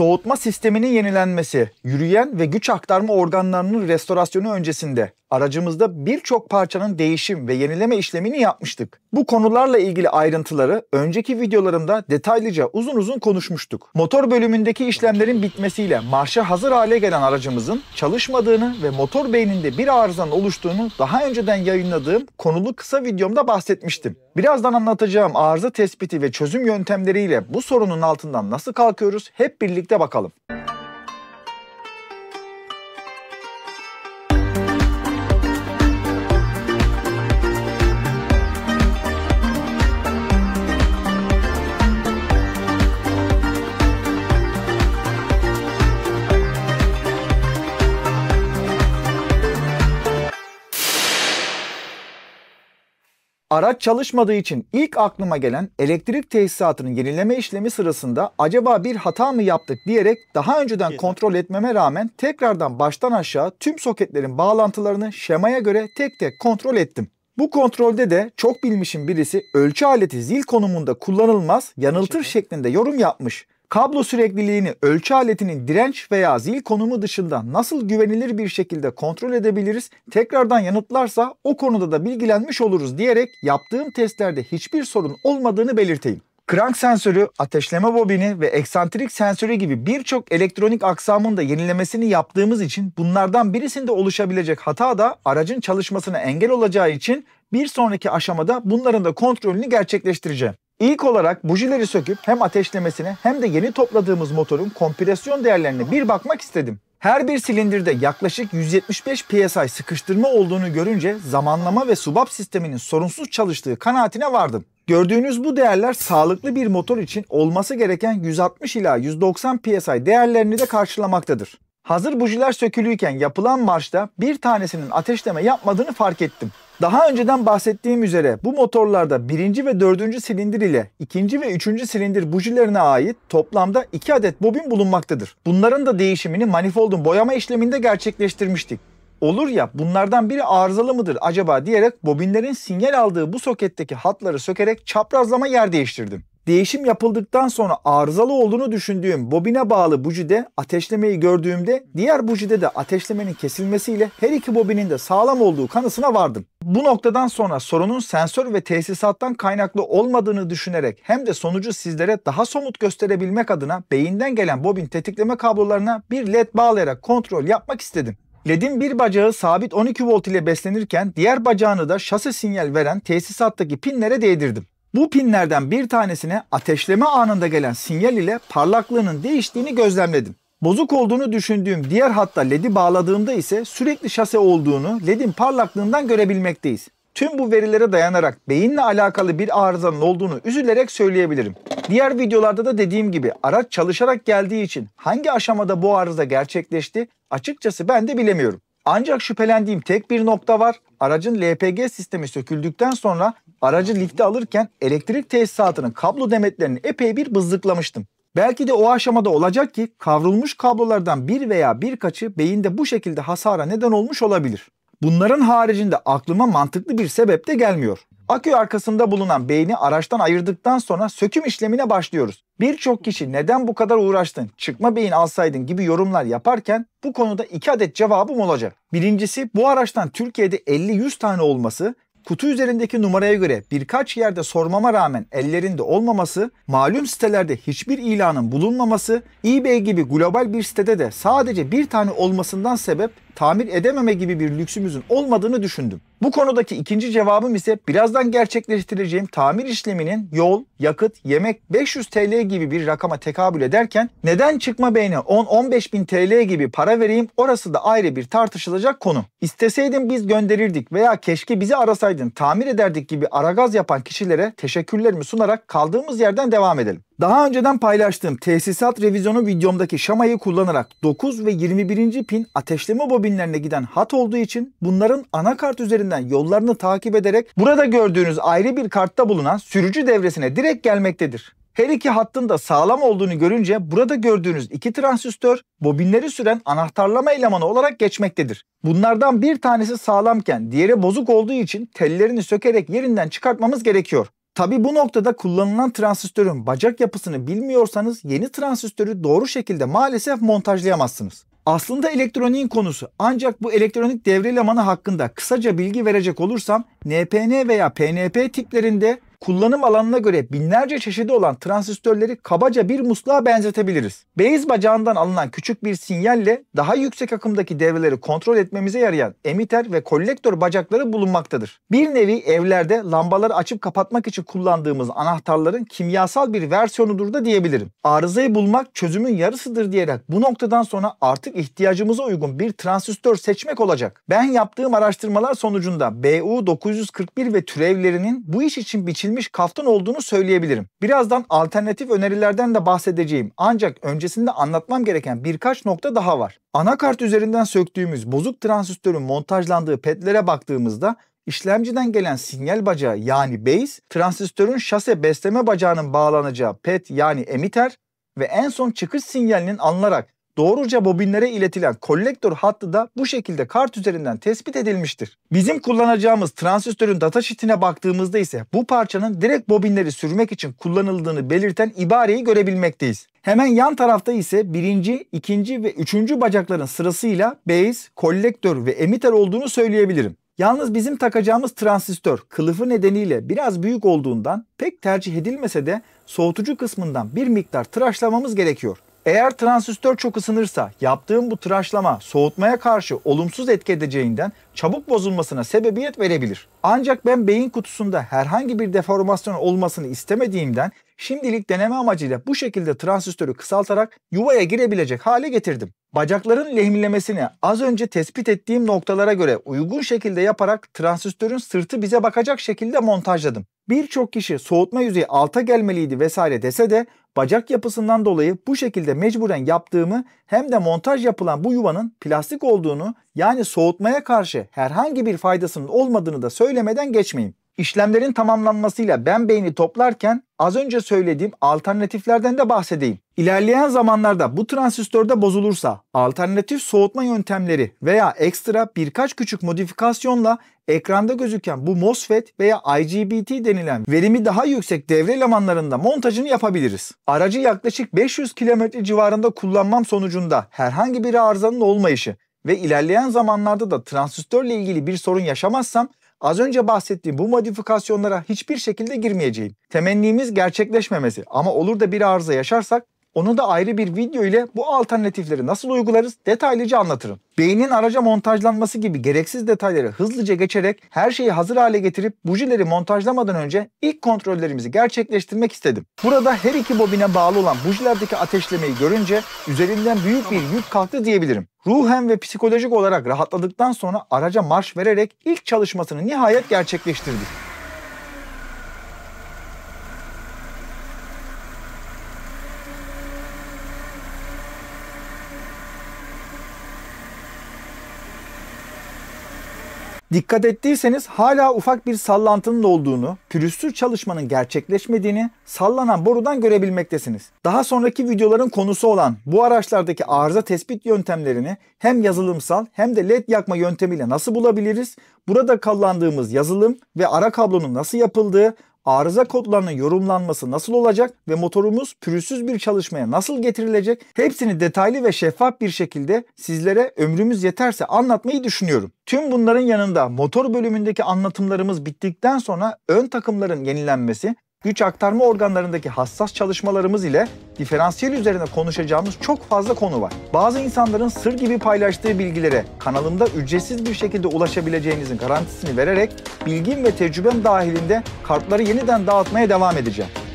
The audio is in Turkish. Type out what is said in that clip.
soğutma sisteminin yenilenmesi, yürüyen ve güç aktarma organlarının restorasyonu öncesinde aracımızda birçok parçanın değişim ve yenileme işlemini yapmıştık. Bu konularla ilgili ayrıntıları önceki videolarımda detaylıca uzun uzun konuşmuştuk. Motor bölümündeki işlemlerin bitmesiyle marşa hazır hale gelen aracımızın çalışmadığını ve motor beyninde bir arızanın oluştuğunu daha önceden yayınladığım konulu kısa videomda bahsetmiştim. Birazdan anlatacağım arıza tespiti ve çözüm yöntemleriyle bu sorunun altından nasıl kalkıyoruz hep birlikte bakalım. Araç çalışmadığı için ilk aklıma gelen elektrik tesisatının yenileme işlemi sırasında acaba bir hata mı yaptık diyerek daha önceden kontrol etmeme rağmen tekrardan baştan aşağı tüm soketlerin bağlantılarını şemaya göre tek tek kontrol ettim. Bu kontrolde de çok bilmişim birisi ölçü aleti zil konumunda kullanılmaz yanıltır şeklinde yorum yapmış kablo sürekliliğini ölçü aletinin direnç veya zil konumu dışında nasıl güvenilir bir şekilde kontrol edebiliriz, tekrardan yanıtlarsa o konuda da bilgilenmiş oluruz diyerek yaptığım testlerde hiçbir sorun olmadığını belirteyim. Krank sensörü, ateşleme bobini ve eksantrik sensörü gibi birçok elektronik aksamın da yenilemesini yaptığımız için bunlardan birisinde oluşabilecek hata da aracın çalışmasına engel olacağı için bir sonraki aşamada bunların da kontrolünü gerçekleştireceğim. İlk olarak bujileri söküp hem ateşlemesine hem de yeni topladığımız motorun kompresyon değerlerine bir bakmak istedim. Her bir silindirde yaklaşık 175 psi sıkıştırma olduğunu görünce zamanlama ve subap sisteminin sorunsuz çalıştığı kanaatine vardım. Gördüğünüz bu değerler sağlıklı bir motor için olması gereken 160 ila 190 psi değerlerini de karşılamaktadır. Hazır bujiler sökülüyken yapılan marşta bir tanesinin ateşleme yapmadığını fark ettim. Daha önceden bahsettiğim üzere bu motorlarda birinci ve dördüncü silindir ile ikinci ve üçüncü silindir bujilerine ait toplamda iki adet bobin bulunmaktadır. Bunların da değişimini manifoldun boyama işleminde gerçekleştirmiştik. Olur ya bunlardan biri arızalı mıdır acaba diyerek bobinlerin sinyal aldığı bu soketteki hatları sökerek çaprazlama yer değiştirdim değişim yapıldıktan sonra arızalı olduğunu düşündüğüm bobine bağlı bujide ateşlemeyi gördüğümde diğer bujide de ateşlemenin kesilmesiyle her iki bobinin de sağlam olduğu kanısına vardım. Bu noktadan sonra sorunun sensör ve tesisattan kaynaklı olmadığını düşünerek hem de sonucu sizlere daha somut gösterebilmek adına beyinden gelen bobin tetikleme kablolarına bir led bağlayarak kontrol yapmak istedim. LED'in bir bacağı sabit 12 volt ile beslenirken diğer bacağını da şase sinyal veren tesisattaki pinlere değdirdim. Bu pinlerden bir tanesine ateşleme anında gelen sinyal ile parlaklığının değiştiğini gözlemledim. Bozuk olduğunu düşündüğüm diğer hatta LED'i bağladığımda ise sürekli şase olduğunu LED'in parlaklığından görebilmekteyiz. Tüm bu verilere dayanarak beyinle alakalı bir arızanın olduğunu üzülerek söyleyebilirim. Diğer videolarda da dediğim gibi araç çalışarak geldiği için hangi aşamada bu arıza gerçekleşti açıkçası ben de bilemiyorum. Ancak şüphelendiğim tek bir nokta var. Aracın LPG sistemi söküldükten sonra Aracı lifte alırken elektrik tesisatının kablo demetlerini epey bir bızlıklamıştım. Belki de o aşamada olacak ki kavrulmuş kablolardan bir veya birkaçı beyinde bu şekilde hasara neden olmuş olabilir. Bunların haricinde aklıma mantıklı bir sebep de gelmiyor. Akü arkasında bulunan beyni araçtan ayırdıktan sonra söküm işlemine başlıyoruz. Birçok kişi neden bu kadar uğraştın, çıkma beyin alsaydın gibi yorumlar yaparken bu konuda iki adet cevabım olacak. Birincisi bu araçtan Türkiye'de 50-100 tane olması kutu üzerindeki numaraya göre birkaç yerde sormama rağmen ellerinde olmaması, malum sitelerde hiçbir ilanın bulunmaması, eBay gibi global bir sitede de sadece bir tane olmasından sebep tamir edememe gibi bir lüksümüzün olmadığını düşündüm. Bu konudaki ikinci cevabım ise birazdan gerçekleştireceğim tamir işleminin yol, yakıt, yemek 500 TL gibi bir rakama tekabül ederken neden çıkma beyni 10-15 bin TL gibi para vereyim orası da ayrı bir tartışılacak konu. İsteseydin biz gönderirdik veya keşke bizi arasaydın tamir ederdik gibi aragaz yapan kişilere teşekkürlerimi sunarak kaldığımız yerden devam edelim. Daha önceden paylaştığım tesisat revizyonu videomdaki şamayı kullanarak 9 ve 21. pin ateşleme bobinlerine giden hat olduğu için bunların anakart üzerinden yollarını takip ederek burada gördüğünüz ayrı bir kartta bulunan sürücü devresine direkt gelmektedir. Her iki hattın da sağlam olduğunu görünce burada gördüğünüz iki transistör bobinleri süren anahtarlama elemanı olarak geçmektedir. Bunlardan bir tanesi sağlamken diğeri bozuk olduğu için tellerini sökerek yerinden çıkartmamız gerekiyor. Tabi bu noktada kullanılan transistörün bacak yapısını bilmiyorsanız yeni transistörü doğru şekilde maalesef montajlayamazsınız. Aslında elektroniğin konusu ancak bu elektronik devre elemanı hakkında kısaca bilgi verecek olursam NPN veya PNP tiplerinde kullanım alanına göre binlerce çeşidi olan transistörleri kabaca bir musluğa benzetebiliriz. Beyz bacağından alınan küçük bir sinyalle daha yüksek akımdaki devreleri kontrol etmemize yarayan emiter ve kolektör bacakları bulunmaktadır. Bir nevi evlerde lambaları açıp kapatmak için kullandığımız anahtarların kimyasal bir versiyonudur da diyebilirim. Arızayı bulmak çözümün yarısıdır diyerek bu noktadan sonra artık ihtiyacımıza uygun bir transistör seçmek olacak. Ben yaptığım araştırmalar sonucunda BU941 ve türevlerinin bu iş için biçilmiştir üretilmiş kaftan olduğunu söyleyebilirim. Birazdan alternatif önerilerden de bahsedeceğim ancak öncesinde anlatmam gereken birkaç nokta daha var. Anakart üzerinden söktüğümüz bozuk transistörün montajlandığı petlere baktığımızda işlemciden gelen sinyal bacağı yani base, transistörün şase besleme bacağının bağlanacağı pet yani emitter ve en son çıkış sinyalinin alınarak doğruca bobinlere iletilen kolektör hattı da bu şekilde kart üzerinden tespit edilmiştir. Bizim kullanacağımız transistörün datasheet'ine baktığımızda ise bu parçanın direkt bobinleri sürmek için kullanıldığını belirten ibareyi görebilmekteyiz. Hemen yan tarafta ise birinci, ikinci ve üçüncü bacakların sırasıyla base, kolektör ve emitter olduğunu söyleyebilirim. Yalnız bizim takacağımız transistör kılıfı nedeniyle biraz büyük olduğundan pek tercih edilmese de soğutucu kısmından bir miktar tıraşlamamız gerekiyor. Eğer transistör çok ısınırsa yaptığım bu tıraşlama soğutmaya karşı olumsuz etki edeceğinden çabuk bozulmasına sebebiyet verebilir. Ancak ben beyin kutusunda herhangi bir deformasyon olmasını istemediğimden şimdilik deneme amacıyla bu şekilde transistörü kısaltarak yuvaya girebilecek hale getirdim. Bacakların lehimlemesini az önce tespit ettiğim noktalara göre uygun şekilde yaparak transistörün sırtı bize bakacak şekilde montajladım. Birçok kişi soğutma yüzeyi alta gelmeliydi vesaire dese de bacak yapısından dolayı bu şekilde mecburen yaptığımı hem de montaj yapılan bu yuvanın plastik olduğunu yani soğutmaya karşı herhangi bir faydasının olmadığını da söylemeden geçmeyeyim. İşlemlerin tamamlanmasıyla ben beyni toplarken az önce söylediğim alternatiflerden de bahsedeyim. İlerleyen zamanlarda bu transistörde bozulursa alternatif soğutma yöntemleri veya ekstra birkaç küçük modifikasyonla ekranda gözüken bu MOSFET veya IGBT denilen verimi daha yüksek devre elemanlarında montajını yapabiliriz. Aracı yaklaşık 500 km civarında kullanmam sonucunda herhangi bir arızanın olmayışı ve ilerleyen zamanlarda da transistörle ilgili bir sorun yaşamazsam Az önce bahsettiğim bu modifikasyonlara hiçbir şekilde girmeyeceğim. Temennimiz gerçekleşmemesi ama olur da bir arıza yaşarsak onu da ayrı bir video ile bu alternatifleri nasıl uygularız detaylıca anlatırım. Beynin araca montajlanması gibi gereksiz detayları hızlıca geçerek her şeyi hazır hale getirip bujileri montajlamadan önce ilk kontrollerimizi gerçekleştirmek istedim. Burada her iki bobine bağlı olan bujilerdeki ateşlemeyi görünce üzerinden büyük bir yük kalktı diyebilirim. Ruhen ve psikolojik olarak rahatladıktan sonra araca marş vererek ilk çalışmasını nihayet gerçekleştirdik. Dikkat ettiyseniz hala ufak bir sallantının olduğunu, pürüzsüz çalışmanın gerçekleşmediğini sallanan borudan görebilmektesiniz. Daha sonraki videoların konusu olan bu araçlardaki arıza tespit yöntemlerini hem yazılımsal hem de led yakma yöntemiyle nasıl bulabiliriz? Burada kullandığımız yazılım ve ara kablonun nasıl yapıldığı arıza kodlarının yorumlanması nasıl olacak ve motorumuz pürüzsüz bir çalışmaya nasıl getirilecek hepsini detaylı ve şeffaf bir şekilde sizlere ömrümüz yeterse anlatmayı düşünüyorum. Tüm bunların yanında motor bölümündeki anlatımlarımız bittikten sonra ön takımların yenilenmesi, güç aktarma organlarındaki hassas çalışmalarımız ile diferansiyel üzerine konuşacağımız çok fazla konu var. Bazı insanların sır gibi paylaştığı bilgilere kanalımda ücretsiz bir şekilde ulaşabileceğinizin garantisini vererek bilgim ve tecrübem dahilinde kartları yeniden dağıtmaya devam edeceğim.